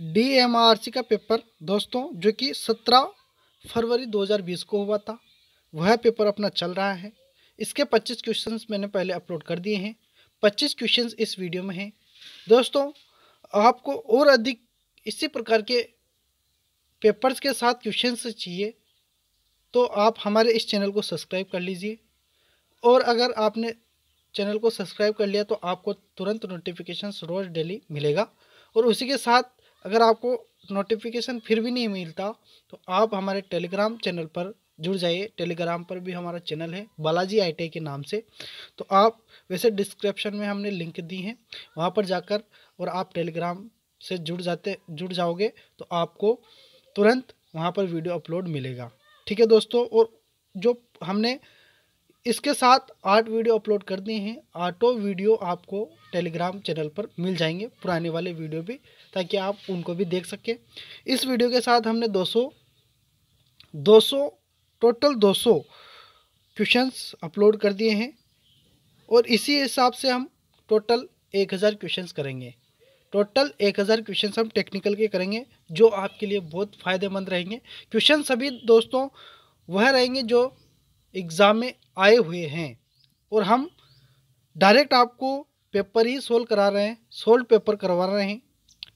DMRC का paper दोस्तों जो कि 17 फरवरी 2020 को हुआ था वह पेपर अपना चल रहा है इसके 25 क्वेश्चंस मैंने पहले अपलोड कर दिए हैं 25 क्वेश्चंस इस वीडियो में हैं दोस्तों आपको और अधिक इसी प्रकार के पेपर्स के साथ क्वेश्चंस चाहिए तो आप हमारे इस चैनल को सब्सक्राइब कर लीजिए और अगर आपने चैनल को सब्सक्राइब कर लिया तो आपको तुरंत नोटिफिकेशन रोज़ डेली मिलेगा और उसी के साथ अगर आपको नोटिफिकेशन फिर भी नहीं मिलता तो आप हमारे टेलीग्राम चैनल पर जुड़ जाइए टेलीग्राम पर भी हमारा चैनल है बालाजी आई के नाम से तो आप वैसे डिस्क्रिप्शन में हमने लिंक दी है वहाँ पर जाकर और आप टेलीग्राम से जुड़ जाते जुड़ जाओगे तो आपको तुरंत वहाँ पर वीडियो अपलोड मिलेगा ठीक है दोस्तों और जो हमने इसके साथ आठ वीडियो अपलोड कर दिए हैं आठों वीडियो आपको टेलीग्राम चैनल पर मिल जाएंगे पुराने वाले वीडियो भी ताकि आप उनको भी देख सकें इस वीडियो के साथ हमने 200 200 टोटल 200 सौ अपलोड कर दिए हैं और इसी हिसाब से हम टोटल 1000 हज़ार करेंगे टोटल 1000 हज़ार हम टेक्निकल के करेंगे जो आपके लिए बहुत फ़ायदेमंद रहेंगे क्वेश्चन सभी दोस्तों वह रहेंगे जो एग्ज़ाम में आए हुए हैं और हम डायरेक्ट आपको पेपर ही सोल्व करा रहे हैं सोल्व पेपर करवा रहे हैं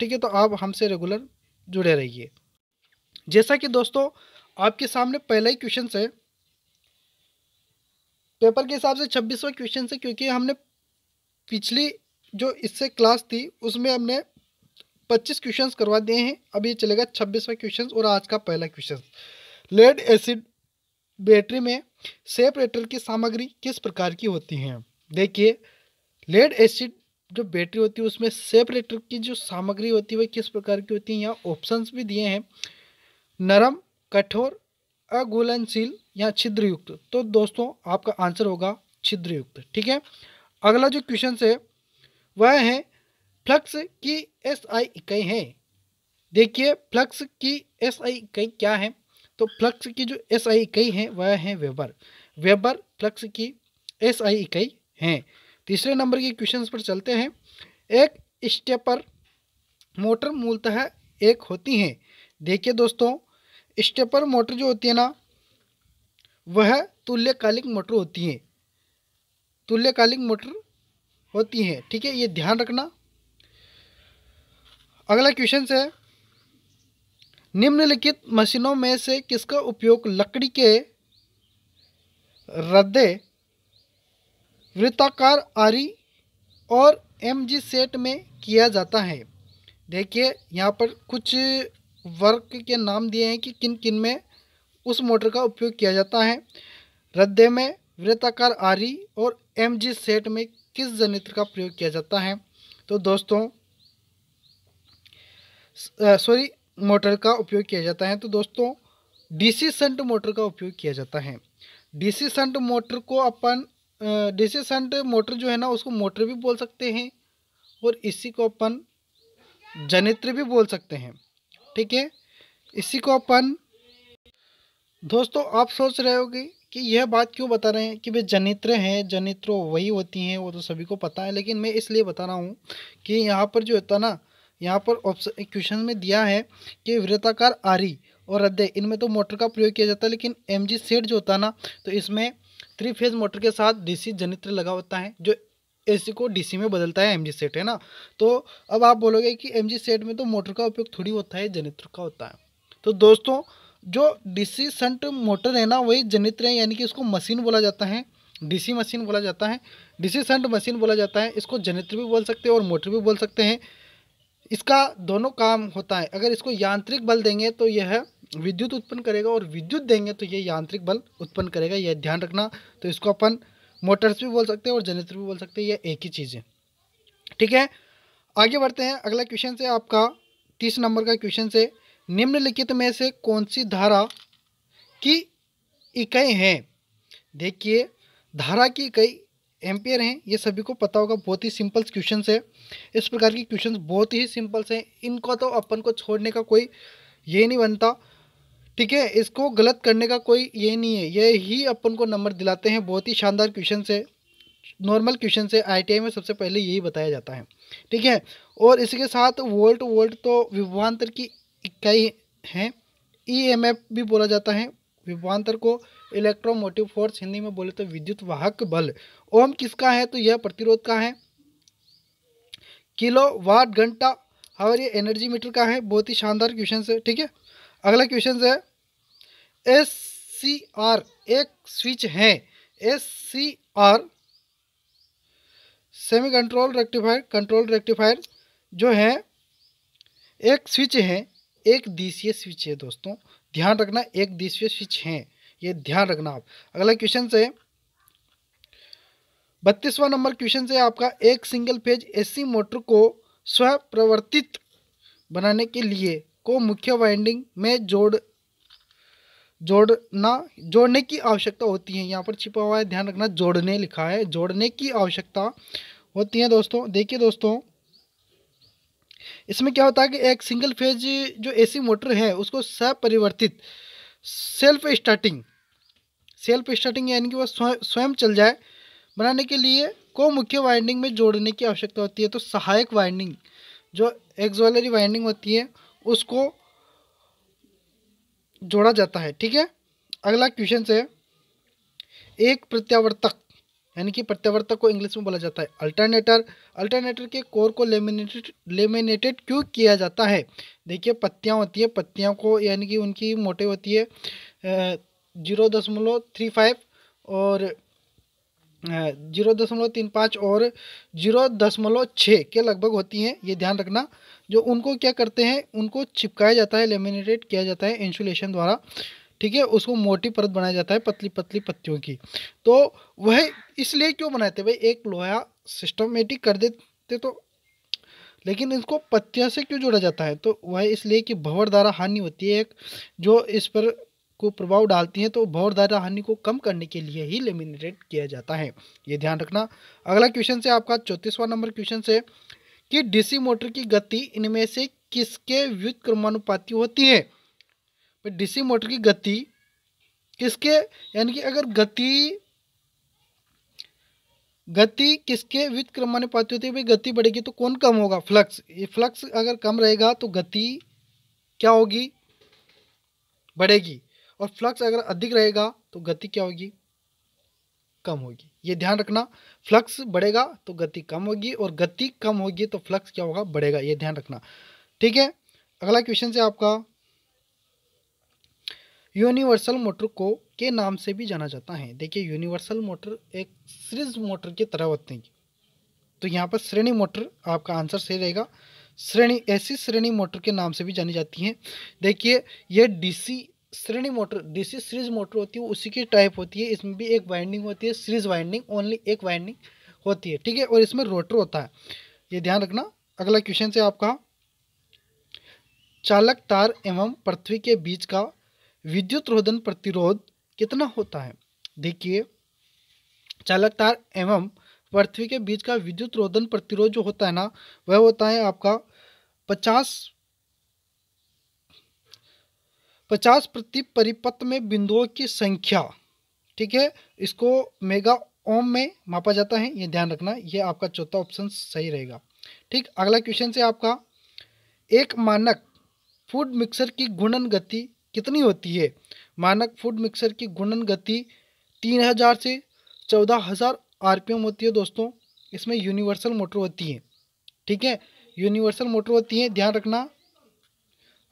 ठीक है तो आप हमसे रेगुलर जुड़े रहिए जैसा कि दोस्तों आपके सामने पहला ही क्वेश्चन है पेपर के हिसाब से छब्बीसवा क्वेश्चन है क्योंकि हमने पिछली जो इससे क्लास थी उसमें हमने पच्चीस क्वेश्चंस करवा दिए हैं अब ये चलेगा छब्बीसवा क्वेश्चन और आज का पहला क्वेश्चन लेड एसिड बैटरी में सेपरेटर की सामग्री किस प्रकार की होती है देखिए लेड एसिड जो बैटरी होती है उसमें सेपरेटर की जो सामग्री होती है वह किस प्रकार की होती है यहाँ ऑप्शंस भी दिए हैं नरम कठोर अगुलनशील या छिद्रयुक्त तो दोस्तों आपका आंसर होगा छिद्रयुक्त ठीक है अगला जो क्वेश्चन है वह है फ्लक्स की एस आई इकाई है देखिए फ्लक्स की एस आई इकाई क्या है तो फ्लक्स की जो एस आई इकाई है वह है वेबर वेबर फ्लक्स की एस आई इकाई हैं तीसरे नंबर के क्वेश्चन पर चलते हैं एक स्टेपर मोटर मूलतः एक होती हैं देखिए दोस्तों स्टेपर मोटर जो होती है ना वह तुल्यकालिक मोटर होती हैं तुल्यकालिक मोटर होती हैं ठीक है ये ध्यान रखना अगला क्वेश्चन है निम्नलिखित मशीनों में से किसका उपयोग लकड़ी के रद्दे वृत्ताकार आरी और एम जी सेट में किया जाता है देखिए यहाँ पर कुछ वर्क के नाम दिए हैं कि किन किन में उस मोटर का उपयोग किया जाता है रद्दे में वृत्ताकार आरी और एम जी सेट में किस जनित्र का प्रयोग किया जाता है तो दोस्तों सॉरी मोटर का उपयोग किया जाता है तो दोस्तों डीसी संट मोटर का उपयोग किया जाता है डीसी संट मोटर को अपन संट मोटर जो है ना उसको मोटर भी बोल सकते हैं और इसी को अपन जनित्र भी बोल सकते हैं ठीक है इसी को अपन दोस्तों आप सोच रहे होगे कि यह बात क्यों बता रहे हैं कि भाई जनित्र हैं जनित्रो वही होती हैं वो तो सभी को पता है लेकिन मैं इसलिए बता रहा हूँ कि यहाँ पर जो होता ना यहाँ पर ऑप्शन क्वेश्चन में दिया है कि वृत्ताकार आरी और हृदय इनमें तो मोटर का प्रयोग किया जाता है लेकिन एम जी सेट जो होता है ना तो इसमें थ्री फेज मोटर के साथ डीसी जनित्र लगा होता है जो एसी को डीसी में बदलता है एमजी सेट है ना तो अब आप बोलोगे कि एमजी सेट में तो मोटर का उपयोग थोड़ी होता है जनित्र का होता है तो दोस्तों जो डीसी संट मोटर है ना वही जनित्र है यानी कि इसको मशीन बोला जाता है डीसी मशीन बोला जाता है डीसी संट मशीन बोला जाता है इसको जनित्र भी बोल सकते हैं और मोटर भी बोल सकते हैं इसका दोनों काम होता है अगर इसको यांत्रिक बल देंगे तो यह विद्युत उत्पन्न करेगा और विद्युत देंगे तो ये यांत्रिक बल उत्पन्न करेगा यह ध्यान रखना तो इसको अपन मोटर्स भी बोल सकते हैं और जनरेटर भी बोल सकते हैं यह एक ही चीज़ है ठीक है आगे बढ़ते हैं अगला क्वेश्चन से आपका तीस नंबर का क्वेश्चन से निम्नलिखित में से कौन सी धारा की इकाई हैं देखिए धारा की इकाई एम्पियर हैं ये सभी को पता होगा बहुत ही सिंपल क्वेश्चन है इस प्रकार के क्वेश्चन बहुत ही सिंपल्स हैं इनको तो अपन को छोड़ने का कोई ये नहीं बनता ठीक है इसको गलत करने का कोई ये नहीं है ये ही अपन को नंबर दिलाते हैं बहुत ही शानदार क्वेश्चन से नॉर्मल क्वेश्चन से आईटीआई में सबसे पहले यही बताया जाता है ठीक है और इसके साथ वोल्ट वोल्ट तो विभवान्तर की इकाई है ईएमएफ e भी बोला जाता है विभवान्तर को इलेक्ट्रोमोटिव फोर्स हिंदी में बोले तो विद्युत वाहक बल ओम किसका है तो यह प्रतिरोध का है किलो वाट घंटा और ये एनर्जी मीटर का है बहुत ही शानदार क्वेश्चन से ठीक है अगला क्वेश्चन है एस सी आर एक स्विच है S C R semi control rectifier control rectifier जो है एक स्विच है एक डीसी स्विच है दोस्तों ध्यान रखना एक डीसी स्विच है ये ध्यान रखना आप अगला क्वेश्चन है बत्तीसवा नंबर क्वेश्चन है आपका एक सिंगल फेज एसी मोटर को स्वप्रवर्तित बनाने के लिए को मुख्य वाइंडिंग में जोड़ जोड़ना जोड़ने की आवश्यकता होती है यहाँ पर छिपा हुआ है ध्यान रखना जोड़ने लिखा है जोड़ने की आवश्यकता होती है दोस्तों देखिए दोस्तों इसमें क्या होता है कि एक सिंगल फेज जो एसी मोटर है उसको सपरिवर्तित सेल्फ स्टार्टिंग सेल्फ स्टार्टिंग यानी कि वह स्वयं चल जाए बनाने के लिए को मुख्य वाइंडिंग में जोड़ने की आवश्यकता होती है तो सहायक वाइंडिंग जो एक्सोलरी वाइंडिंग होती है उसको जोड़ा जाता है ठीक है अगला क्वेश्चन से एक प्रत्यावर्तक यानी कि प्रत्यावर्तक को इंग्लिश में बोला जाता है अल्टरनेटर अल्टरनेटर के कोर को लेमिनेटेड लेमिनेटेड क्यों किया जाता है देखिए पत्तियाँ होती है पत्तियों को यानी कि उनकी मोटे होती है जीरो दशमलव थ्री फाइव और जीरो दशमलव तीन पाँच और जीरो दशमलव छः के लगभग होती हैं ये ध्यान रखना जो उनको क्या करते हैं उनको चिपकाया जाता है लेमिनेटेड किया जाता है इंसुलेशन द्वारा ठीक है उसको मोटी परत बनाया जाता है पतली पतली पत्तियों की तो वह इसलिए क्यों बनाते भाई एक लोहा सिस्टमेटिक कर देते तो लेकिन इसको पत्तियों से क्यों जोड़ा जाता है तो वह इसलिए कि भंवरदारा हानि होती है एक जो इस पर को प्रभाव डालती हैं तो बहुत ज़्यादा हानि को कम करने के लिए ही लेमिनेट किया जाता है ये ध्यान रखना अगला क्वेश्चन से आपका चौंतीसवां नंबर क्वेश्चन से कि डीसी मोटर की गति इनमें से किसके व्युत क्रमानुपाती होती है डीसी मोटर की गति किसके यानी कि अगर गति गति किसके व्युत क्रमानुपाती होती है भाई गति बढ़ेगी तो कौन कम होगा फ्लक्स ये फ्लक्स अगर कम रहेगा तो गति क्या होगी बढ़ेगी और फ्लक्स अगर अधिक रहेगा तो गति क्या होगी कम होगी ये ध्यान रखना फ्लक्स बढ़ेगा तो गति कम होगी और गति कम होगी तो फ्लक्स क्या होगा बढ़ेगा ये ध्यान रखना ठीक है अगला क्वेश्चन से आपका यूनिवर्सल मोटर को के नाम से भी जाना जाता है देखिए यूनिवर्सल मोटर एक सीरीज मोटर की तरह होते हैं तो यहाँ पर श्रेणी मोटर आपका आंसर सही रहेगा श्रेणी ऐसी श्रेणी मोटर के नाम से भी जानी जाती है देखिए यह डीसी श्रेणी मोटर डीसी सीरीज मोटर होती है उसी की टाइप होती है इसमें भी एक वाइंडिंग होती है सीरीज वाइंडिंग ओनली एक वाइंडिंग होती है ठीक है और इसमें रोटर होता है ये ध्यान रखना अगला क्वेश्चन से आपका चालक तार एवं पृथ्वी के बीच का विद्युत रोधन प्रतिरोध कितना होता है देखिए चालक तार एवं पृथ्वी के बीच का विद्युत रोधन प्रतिरोध जो होता है ना वह होता है आपका पचास पचास प्रति परिपथ में बिंदुओं की संख्या ठीक है इसको मेगा ओम में मापा जाता है ये ध्यान रखना ये आपका चौथा ऑप्शन सही रहेगा ठीक अगला क्वेश्चन से आपका एक मानक फूड मिक्सर की गुणन गति कितनी होती है मानक फूड मिक्सर की गुणन गति तीन हज़ार से चौदह हज़ार आर होती है दोस्तों इसमें यूनिवर्सल मोटर होती है ठीक है यूनिवर्सल मोटर होती है ध्यान रखना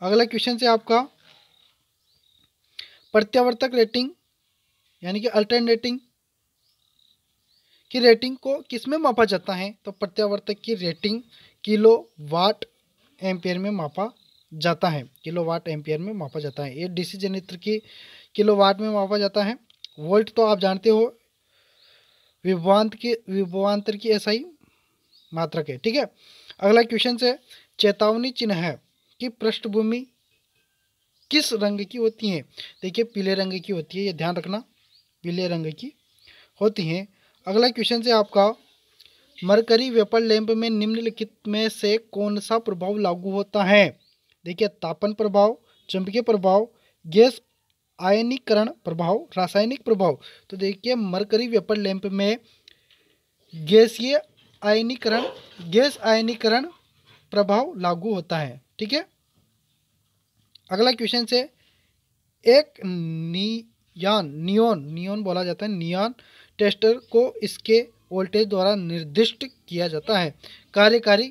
अगला क्वेश्चन से आपका प्रत्यावर्तक रेटिंग यानी कि अल्टरनेटिंग की रेटिंग को किस में मापा जाता है तो प्रत्यावर्तक की रेटिंग किलो वाट एम्पेयर में मापा जाता है किलो वाट एम्पियर में मापा जाता है ये डीसी जनित्र की किलो वाट में मापा जाता है वोल्ट तो आप जानते हो विभवांत की विभवांतर की ऐसा ही मात्रक है ठीक है अगला क्वेश्चन से चेतावनी चिन्ह है कि पृष्ठभूमि किस रंग की होती हैं देखिए पीले रंग की होती है ये ध्यान रखना पीले रंग की होती हैं अगला क्वेश्चन से आपका मरकरी वेपर लैंप में निम्नलिखित में से कौन सा प्रभाव लागू होता है देखिए तापन प्रभाव चुंबकीय प्रभाव गैस आयनीकरण प्रभाव रासायनिक प्रभाव तो देखिए मरकरी वेपर लैंप में गैसीय आयनीकरण गैस आयनीकरण प्रभाव लागू होता है ठीक है अगला क्वेश्चन से एक नियान नियोन नियोन बोला जाता है नियान टेस्टर को इसके वोल्टेज द्वारा निर्दिष्ट किया जाता है कार्यकारी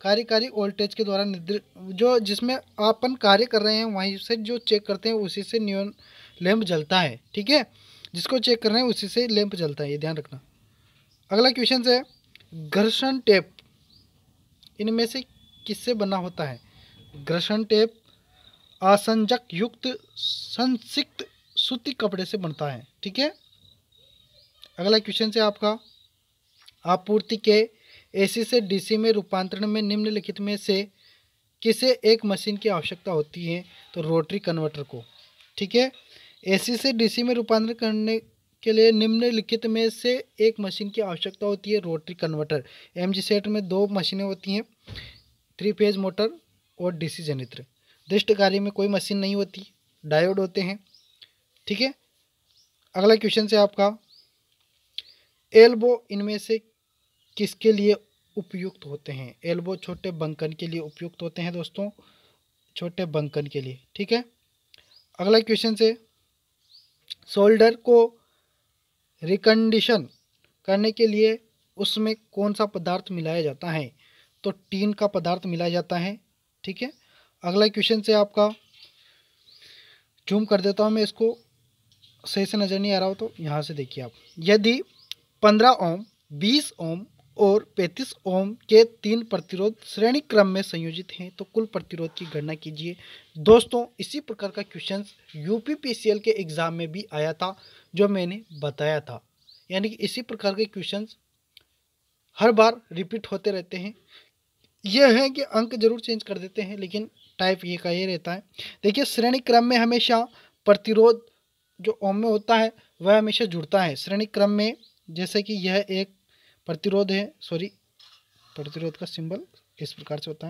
कार्यकारी वोल्टेज के द्वारा निर्दिष्ट जो जिसमें अपन कार्य कर रहे हैं वहीं से जो चेक करते हैं उसी से नियोन लैम्प जलता है ठीक है जिसको चेक कर रहे हैं उसी से लैम्प जलता है ये ध्यान रखना अगला क्वेश्चन है घर्षण टेप इनमें से किससे बना होता है घर्षण टेप आसंजक युक्त संसिक्त सूती कपड़े से बनता है ठीक है अगला क्वेश्चन से आपका आपूर्ति के एसी से डीसी में रूपांतरण में निम्नलिखित में से किसे एक मशीन की आवश्यकता होती है तो रोटरी कन्वर्टर को ठीक है एसी से डीसी में रूपांतरण करने के लिए निम्नलिखित में से एक मशीन की आवश्यकता होती है रोटरी कन्वर्टर एमजी सेट में दो मशीनें होती हैं थ्री फेज मोटर और डीसी जनित्र दृष्ट कार्य में कोई मशीन नहीं होती डायोड होते हैं ठीक है अगला क्वेश्चन से आपका एल्बो इनमें से किसके लिए उपयुक्त होते हैं एल्बो छोटे बंकन के लिए उपयुक्त होते हैं दोस्तों छोटे बंकन के लिए ठीक है अगला क्वेश्चन से शोल्डर को रिकंडीशन करने के लिए उसमें कौन सा पदार्थ मिलाया जाता है तो टीन का पदार्थ मिलाया जाता है ठीक है अगला क्वेश्चन से आपका जूम कर देता हूँ मैं इसको सही से नज़र नहीं आ रहा हो तो यहाँ से देखिए आप यदि पंद्रह ओम बीस ओम और पैंतीस ओम के तीन प्रतिरोध श्रेणी क्रम में संयोजित हैं तो कुल प्रतिरोध की गणना कीजिए दोस्तों इसी प्रकार का क्वेश्चन यूपीपीसीएल के एग्ज़ाम में भी आया था जो मैंने बताया था यानी कि इसी प्रकार के क्वेश्चन हर बार रिपीट होते रहते हैं यह है कि अंक जरूर चेंज कर देते हैं लेकिन टाइप ये का ये रहता है देखिए श्रेणी क्रम में हमेशा प्रतिरोध जो ओम में होता है वह हमेशा जुड़ता है श्रेणी क्रम में जैसे कि यह एक प्रतिरोध है सॉरी प्रतिरोध का सिंबल इस प्रकार से होता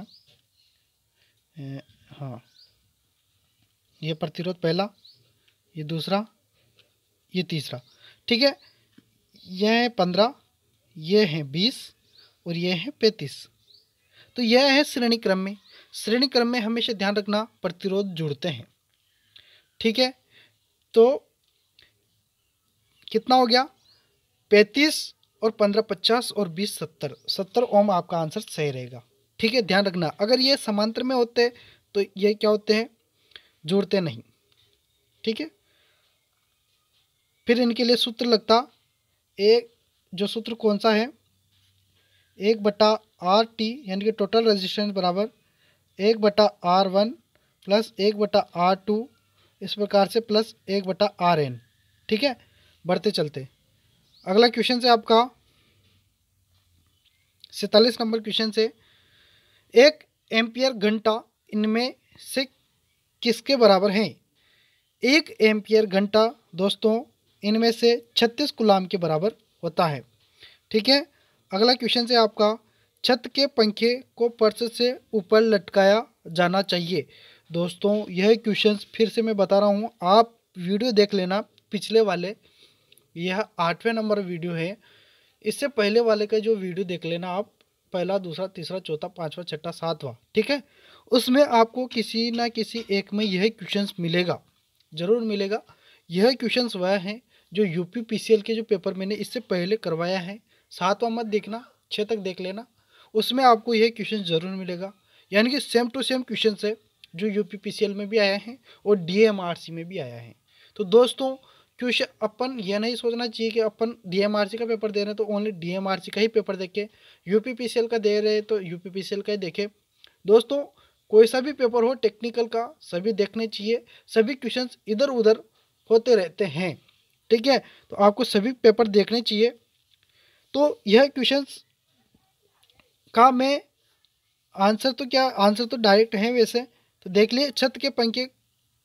है हाँ ये प्रतिरोध पहला ये दूसरा ये तीसरा ठीक है यह है पंद्रह यह है बीस और यह हैं पैंतीस तो यह है श्रेणी क्रम में श्रेणी क्रम में हमेशा ध्यान रखना प्रतिरोध जुड़ते हैं ठीक है तो कितना हो गया पैंतीस और पंद्रह पचास और बीस सत्तर सत्तर ओम आपका आंसर सही रहेगा ठीक है ध्यान रखना अगर ये समांतर में होते तो ये क्या होते हैं जुड़ते नहीं ठीक है फिर इनके लिए सूत्र लगता एक जो सूत्र कौन सा है एक बटा आर टी यानी कि टोटल रेजिस्टेंस बराबर एक बटा आर वन प्लस एक बटा आर टू इस प्रकार से प्लस एक बटा आर एन ठीक है बढ़ते चलते अगला क्वेश्चन से आपका सैतालीस नंबर क्वेश्चन से एक एम्पियर घंटा इनमें से किसके बराबर है एक एम्पियर घंटा दोस्तों इनमें से छत्तीस गुलाम के बराबर होता है ठीक है अगला क्वेश्चन से आपका छत के पंखे को पर्स से ऊपर लटकाया जाना चाहिए दोस्तों यह क्वेश्चंस फिर से मैं बता रहा हूँ आप वीडियो देख लेना पिछले वाले यह आठवें नंबर वीडियो है इससे पहले वाले का जो वीडियो देख लेना आप पहला दूसरा तीसरा चौथा पाँचवा छठा सातवां ठीक है उसमें आपको किसी ना किसी एक में यह क्वेश्चंस मिलेगा ज़रूर मिलेगा यह क्वेश्चन वह हैं जो यूपी पीसीएल के जो पेपर मैंने इससे पहले करवाया है सातवां मत देखना छः तक देख लेना उसमें आपको यह क्वेश्चन ज़रूर मिलेगा यानी कि सेम टू सेम क्वेश्चन है जो यू में भी आया है और डी में भी आया है तो दोस्तों क्वेश्चन अपन यह नहीं सोचना चाहिए कि अपन डीएमआरसी का पेपर दे रहे हैं तो ओनली डीएमआरसी का ही पेपर देखें यूपीपीसीएल का दे रहे हैं तो यूपीपीसीएल का ही देखें दोस्तों कोई सा भी पेपर हो टेक्निकल का सभी देखने चाहिए सभी क्वेश्चन इधर उधर होते रहते हैं ठीक है तो आपको सभी पेपर देखने चाहिए तो यह क्वेश्चन का मैं आंसर तो क्या आंसर तो डायरेक्ट है वैसे तो देख लिए छत के पंखे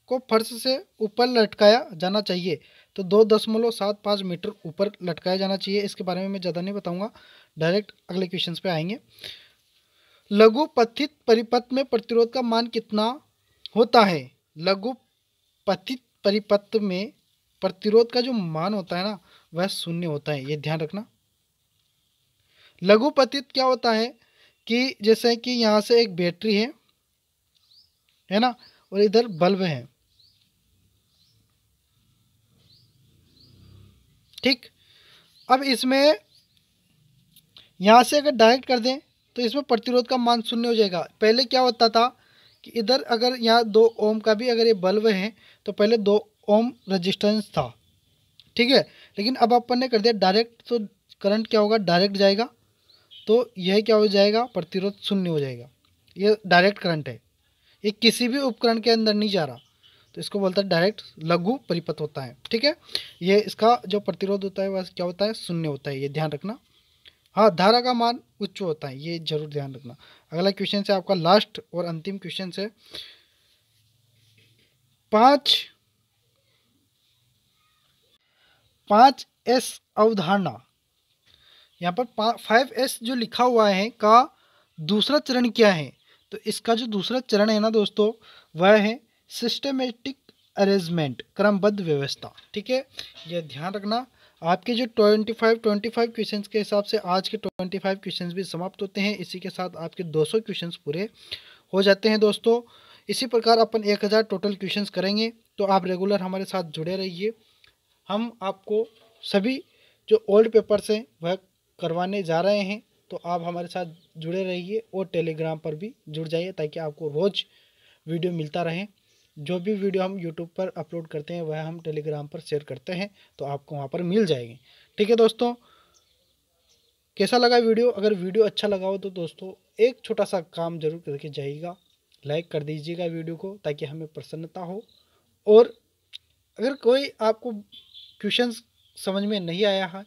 को फर्श से ऊपर लटकाया जाना चाहिए तो दो दशमलव सात पाँच मीटर ऊपर लटकाया जाना चाहिए इसके बारे में मैं ज़्यादा नहीं बताऊंगा डायरेक्ट अगले क्वेश्चन पे आएंगे लघु पथित परिपथ में प्रतिरोध का मान कितना होता है लघु पथित परिपथ में प्रतिरोध का जो मान होता है ना वह शून्य होता है ये ध्यान रखना लघु पतित क्या होता है कि जैसे कि यहाँ से एक बैटरी है है ना और इधर बल्ब है ठीक अब इसमें यहाँ से अगर डायरेक्ट कर दें तो इसमें प्रतिरोध का मान शून्य हो जाएगा पहले क्या होता था कि इधर अगर यहाँ दो ओम का भी अगर ये बल्ब है तो पहले दो ओम रेजिस्टेंस था ठीक है लेकिन अब अपन ने कर दिया डायरेक्ट तो करंट क्या होगा डायरेक्ट जाएगा तो यह क्या हो जाएगा प्रतिरोध शून्य हो जाएगा ये डायरेक्ट करंट है ये किसी भी उपकरण के अंदर नहीं जा रहा तो इसको बोलता है डायरेक्ट लघु परिपथ होता है ठीक है ये इसका जो प्रतिरोध होता है वह क्या होता है शून्य होता है ये ध्यान रखना हाँ धारा का मान उच्च होता है ये जरूर ध्यान रखना अगला क्वेश्चन है आपका लास्ट और अंतिम क्वेश्चन है पांच पांच एस अवधारणा यहाँ पर फाइव एस जो लिखा हुआ है का दूसरा चरण क्या है तो इसका जो दूसरा चरण है ना दोस्तों वह है सिस्टमेटिक अरेंजमेंट क्रमबद्ध व्यवस्था ठीक है यह ध्यान रखना आपके जो twenty five twenty five question के हिसाब से आज के ट्वेंटी फाइव क्वेश्चन भी समाप्त होते हैं इसी के साथ आपके दो सौ क्वेश्चन पूरे हो जाते हैं दोस्तों इसी प्रकार अपन एक हज़ार टोटल क्वेश्चन करेंगे तो आप रेगुलर हमारे साथ जुड़े रहिए हम आपको सभी जो ओल्ड पेपर्स हैं वह करवाने जा रहे हैं तो आप हमारे साथ जुड़े रहिए और टेलीग्राम पर भी जुड़ जाइए ताकि आपको रोज़ वीडियो मिलता रहे जो भी वीडियो हम यूट्यूब पर अपलोड करते हैं वह हम टेलीग्राम पर शेयर करते हैं तो आपको वहाँ पर मिल जाएगी ठीक है दोस्तों कैसा लगा वीडियो अगर वीडियो अच्छा लगा हो तो दोस्तों एक छोटा सा काम जरूर करके जाइएगा लाइक कर दीजिएगा वीडियो को ताकि हमें प्रसन्नता हो और अगर कोई आपको क्वेश्चन समझ में नहीं आया है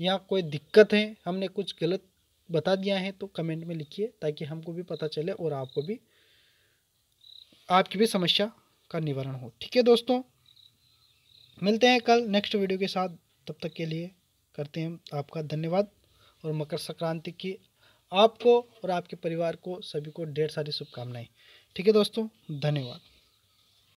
या कोई दिक्कत है हमने कुछ गलत बता दिया है तो कमेंट में लिखिए ताकि हमको भी पता चले और आपको भी आपकी भी समस्या का निवारण हो ठीक है दोस्तों मिलते हैं कल नेक्स्ट वीडियो के साथ तब तक के लिए करते हैं आपका धन्यवाद और मकर संक्रांति की आपको और आपके परिवार को सभी को ढेर सारी शुभकामनाएं ठीक है दोस्तों धन्यवाद